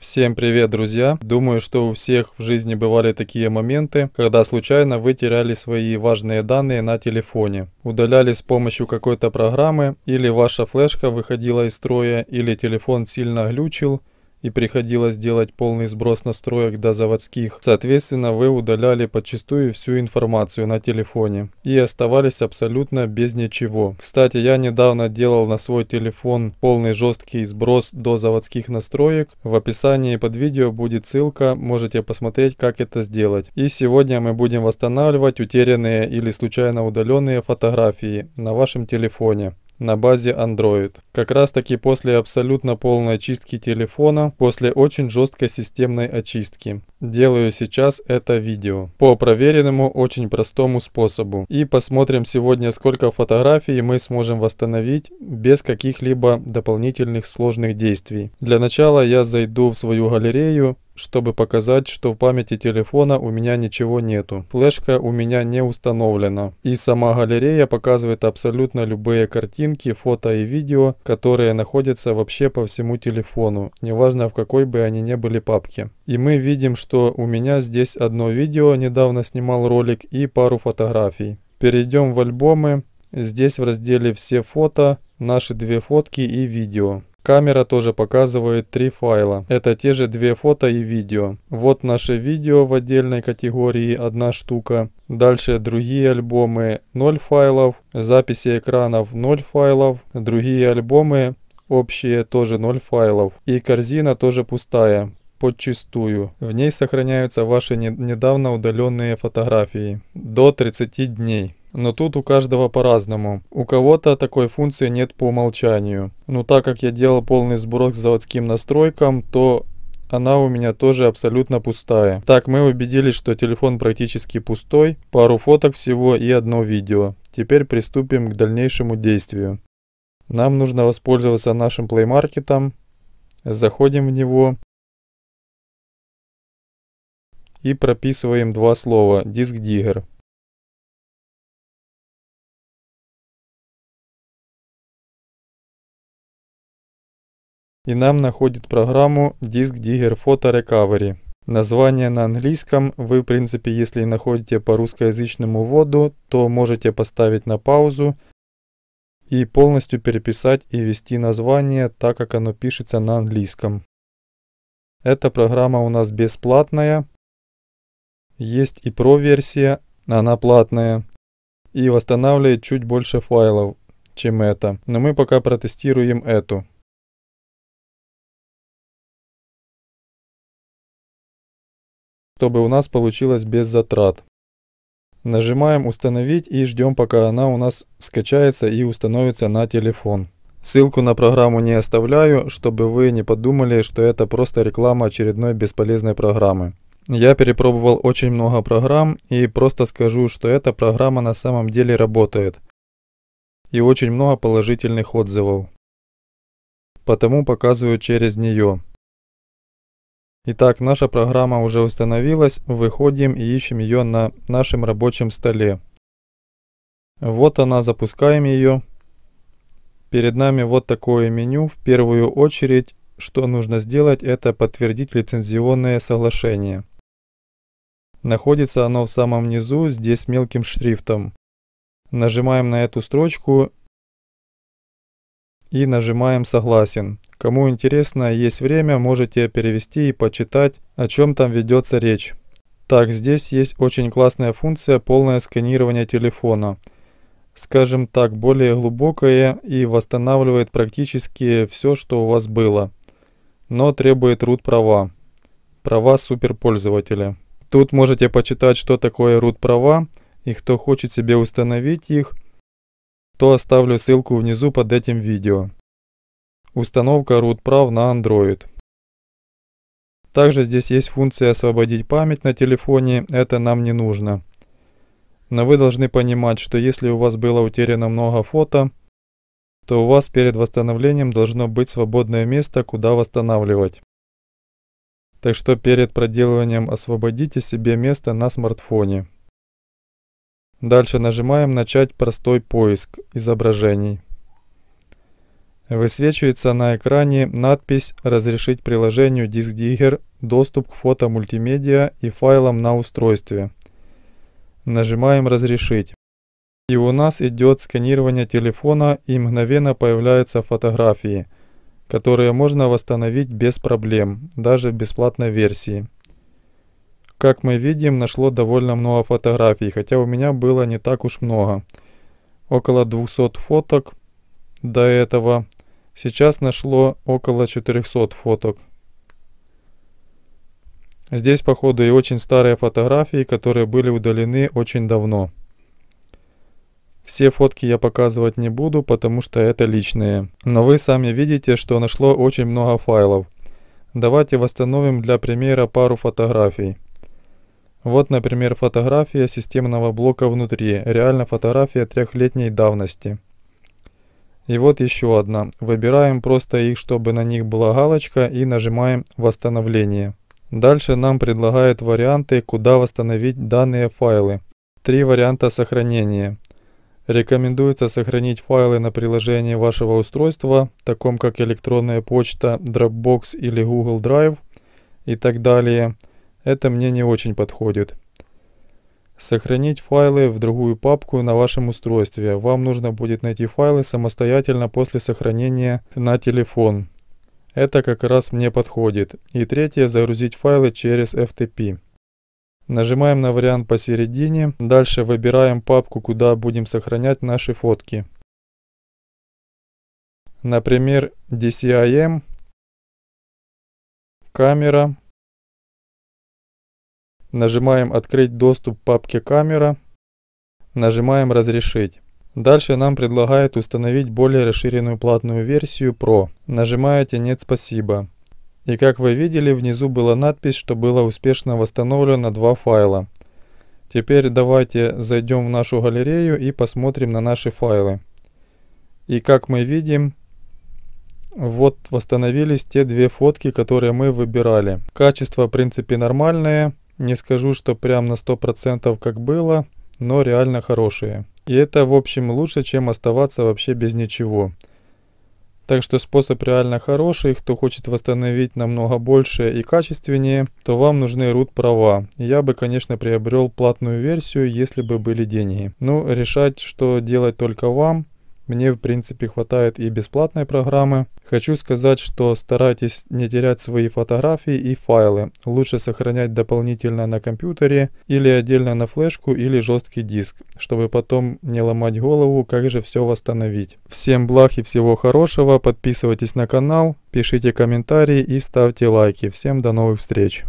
Всем привет, друзья! Думаю, что у всех в жизни бывали такие моменты, когда случайно вы теряли свои важные данные на телефоне, удаляли с помощью какой-то программы, или ваша флешка выходила из строя, или телефон сильно глючил – и приходилось делать полный сброс настроек до заводских. Соответственно, вы удаляли подчастую всю информацию на телефоне и оставались абсолютно без ничего. Кстати, я недавно делал на свой телефон полный жесткий сброс до заводских настроек. В описании под видео будет ссылка, можете посмотреть, как это сделать. И сегодня мы будем восстанавливать утерянные или случайно удаленные фотографии на вашем телефоне на базе Android. Как раз таки после абсолютно полной очистки телефона, после очень жесткой системной очистки. Делаю сейчас это видео по проверенному очень простому способу. И посмотрим сегодня сколько фотографий мы сможем восстановить без каких-либо дополнительных сложных действий. Для начала я зайду в свою галерею чтобы показать, что в памяти телефона у меня ничего нету. Флешка у меня не установлена. И сама галерея показывает абсолютно любые картинки, фото и видео, которые находятся вообще по всему телефону, неважно в какой бы они ни были папке. И мы видим, что у меня здесь одно видео, недавно снимал ролик и пару фотографий. Перейдем в альбомы. Здесь в разделе «Все фото» наши две фотки и видео. Камера тоже показывает три файла. Это те же две фото и видео. Вот наше видео в отдельной категории одна штука. Дальше другие альбомы 0 файлов. Записи экранов 0 файлов. Другие альбомы общие тоже 0 файлов. И корзина тоже пустая подчистую. В ней сохраняются ваши недавно удаленные фотографии до 30 дней но тут у каждого по-разному. У кого-то такой функции нет по умолчанию. Но так как я делал полный сброс к заводским настройкам, то она у меня тоже абсолютно пустая. Так, мы убедились, что телефон практически пустой, пару фоток всего и одно видео. Теперь приступим к дальнейшему действию. Нам нужно воспользоваться нашим Play Market. Заходим в него и прописываем два слова «Диск Digger». и нам находит программу Disk Digger Photo Recovery. Название на английском. Вы, в принципе, если находите по русскоязычному воду, то можете поставить на паузу и полностью переписать и ввести название так, как оно пишется на английском. Эта программа у нас бесплатная. Есть и Pro-версия, она платная. И восстанавливает чуть больше файлов, чем это. Но мы пока протестируем эту. чтобы у нас получилось без затрат. Нажимаем «Установить» и ждем, пока она у нас скачается и установится на телефон. Ссылку на программу не оставляю, чтобы вы не подумали, что это просто реклама очередной бесполезной программы. Я перепробовал очень много программ и просто скажу, что эта программа на самом деле работает. И очень много положительных отзывов. Потому показываю через нее. Итак, наша программа уже установилась, выходим и ищем ее на нашем рабочем столе. Вот она, запускаем ее. Перед нами вот такое меню. В первую очередь, что нужно сделать, это подтвердить лицензионное соглашение. Находится оно в самом низу, здесь мелким шрифтом. Нажимаем на эту строчку и нажимаем «Согласен». Кому интересно, есть время, можете перевести и почитать, о чем там ведется речь. Так, здесь есть очень классная функция полное сканирование телефона. Скажем так, более глубокое и восстанавливает практически все, что у вас было. Но требует root права. Права суперпользователя. Тут можете почитать, что такое root права и кто хочет себе установить их, то оставлю ссылку внизу под этим видео. Установка root прав на Android. Также здесь есть функция «Освободить память» на телефоне, это нам не нужно. Но вы должны понимать, что если у вас было утеряно много фото, то у вас перед восстановлением должно быть свободное место, куда восстанавливать. Так что перед проделыванием освободите себе место на смартфоне. Дальше нажимаем «Начать простой поиск изображений». Высвечивается на экране надпись «Разрешить приложению DiskDigger доступ к фото мультимедиа и файлам на устройстве». Нажимаем «Разрешить». И у нас идет сканирование телефона и мгновенно появляются фотографии, которые можно восстановить без проблем, даже в бесплатной версии. Как мы видим, нашло довольно много фотографий, хотя у меня было не так уж много. Около 200 фоток до этого Сейчас нашло около 400 фоток. Здесь, походу, и очень старые фотографии, которые были удалены очень давно. Все фотки я показывать не буду, потому что это личные. Но вы сами видите, что нашло очень много файлов. Давайте восстановим для примера пару фотографий. Вот, например, фотография системного блока внутри. Реально фотография трехлетней давности. И вот еще одна. Выбираем просто их, чтобы на них была галочка и нажимаем «Восстановление». Дальше нам предлагают варианты, куда восстановить данные файлы. Три варианта сохранения. Рекомендуется сохранить файлы на приложении вашего устройства, таком как электронная почта, Dropbox или Google Drive и так далее. Это мне не очень подходит. Сохранить файлы в другую папку на вашем устройстве. Вам нужно будет найти файлы самостоятельно после сохранения на телефон. Это как раз мне подходит. И третье, загрузить файлы через FTP. Нажимаем на вариант посередине. Дальше выбираем папку, куда будем сохранять наши фотки. Например, DCIM, камера, Нажимаем «Открыть доступ к папке «Камера». Нажимаем «Разрешить». Дальше нам предлагают установить более расширенную платную версию Pro. Нажимаете «Нет, спасибо». И как вы видели, внизу была надпись, что было успешно восстановлено два файла. Теперь давайте зайдем в нашу галерею и посмотрим на наши файлы. И как мы видим, вот восстановились те две фотки, которые мы выбирали. Качество в принципе нормальное. Не скажу, что прям на 100% как было, но реально хорошие. И это, в общем, лучше, чем оставаться вообще без ничего. Так что способ реально хороший, кто хочет восстановить намного больше и качественнее, то вам нужны root права. Я бы, конечно, приобрел платную версию, если бы были деньги. Ну, решать, что делать только вам. Мне, в принципе, хватает и бесплатной программы. Хочу сказать, что старайтесь не терять свои фотографии и файлы. Лучше сохранять дополнительно на компьютере или отдельно на флешку или жесткий диск, чтобы потом не ломать голову, как же все восстановить. Всем благ и всего хорошего. Подписывайтесь на канал, пишите комментарии и ставьте лайки. Всем до новых встреч.